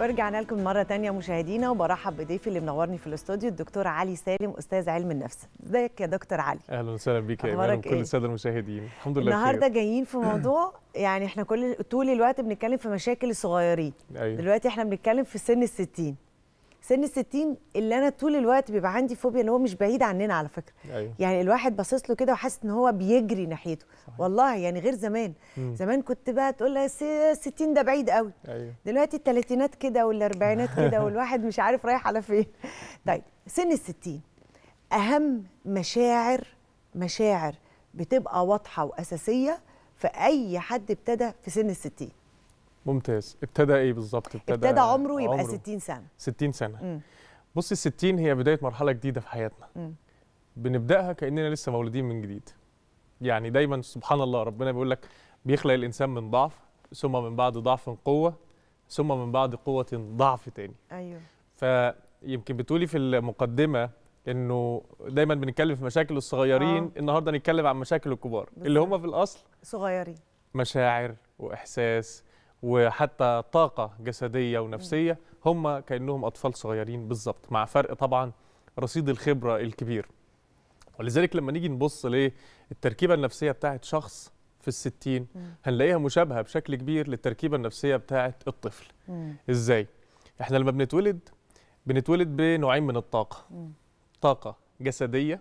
ورجعنا لكم مرة تانية مشاهدينا وبرحب بضيفي اللي منورني في الاستوديو الدكتور علي سالم أستاذ علم النفس. ازيك يا دكتور علي؟ أهلا وسهلا بيك يا إيمان وكل إيه؟ السادة إيه؟ المشاهدين. الحمد لله النهاردة جايين في موضوع يعني احنا كل طول الوقت بنتكلم في مشاكل الصغيرين. أيوة. دلوقتي احنا بنتكلم في سن الستين. سن الستين اللي انا طول الوقت بيبقى عندي فوبيا ان هو مش بعيد عننا على فكره أيوة. يعني الواحد باصص له كده وحاسس ان هو بيجري ناحيته صحيح. والله يعني غير زمان مم. زمان كنت بقى تقول لها 60 ده بعيد قوي أيوة. دلوقتي الثلاثينات كده والاربعينات كده والواحد مش عارف رايح على فين طيب سن الستين اهم مشاعر مشاعر بتبقى واضحه واساسيه في اي حد ابتدى في سن الستين ممتاز ابتدى ايه بالظبط ابتدى ابتدى عمره يبقى 60 سنه 60 سنه بصي ال 60 هي بدايه مرحله جديده في حياتنا م. بنبداها كاننا لسه مولودين من جديد يعني دايما سبحان الله ربنا بيقول لك بيخلق الانسان من ضعف ثم من بعد ضعف قوه ثم من بعد قوه ضعف تاني ايوه فيمكن بتقولي في المقدمه انه دايما بنتكلم في مشاكل الصغيرين آه. النهارده نتكلم عن مشاكل الكبار بالزبط. اللي هم في الاصل صغيرين مشاعر واحساس وحتى طاقه جسديه ونفسيه هم كانهم اطفال صغيرين بالظبط مع فرق طبعا رصيد الخبره الكبير ولذلك لما نيجي نبص للتركيبه النفسيه بتاعه شخص في الستين هنلاقيها مشابهه بشكل كبير للتركيبه النفسيه بتاعه الطفل ازاي احنا لما بنتولد بنتولد بنوعين من الطاقه طاقه جسديه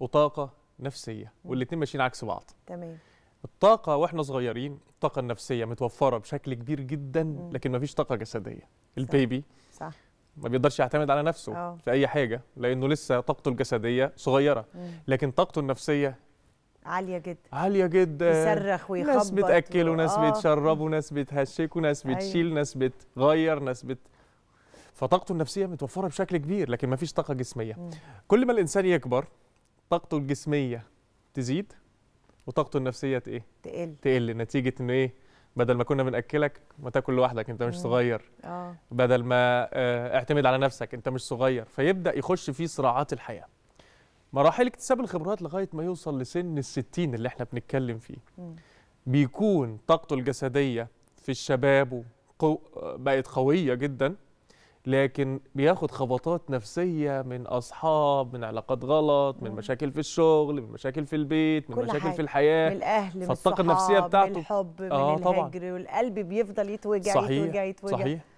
وطاقه نفسيه والاثنين ماشيين عكس بعض تمام الطاقة واحنا صغيرين الطاقة النفسية متوفرة بشكل كبير جدا لكن مفيش طاقة جسدية البيبي صح ما بيقدرش يعتمد على نفسه أوه. في أي حاجة لأنه لسه طاقته الجسدية صغيرة مم. لكن طاقته النفسية عالية جدا عالية جدا يصرخ ويخبط ناس بتأكل وناس آه. بتشرب وناس بتهشك وناس أيوة. بتشيل أيوه. ناس بتغير ناس بت فطاقته النفسية متوفرة بشكل كبير لكن مفيش طاقة جسمية مم. كل ما الإنسان يكبر طاقته الجسمية تزيد وطاقته النفسيه ايه تقل تقل نتيجه انه ايه بدل ما كنا بناكلك ما تاكل لوحدك انت مش صغير اه بدل ما آه، اعتمد على نفسك انت مش صغير فيبدا يخش في صراعات الحياه مراحل اكتساب الخبرات لغايه ما يوصل لسن الستين اللي احنا بنتكلم فيه بيكون طاقته الجسديه في الشباب آه، بقت قويه جدا لكن بياخد خبطات نفسيه من اصحاب من علاقات غلط من مشاكل في الشغل من مشاكل في البيت من مشاكل حاجة. في الحياه من الاهل فالطاقه النفسيه بتاعته من الحب من آه الهجر طبعًا. والقلب بيفضل يتوجع صحيح. يتوجع يتوجع صحيح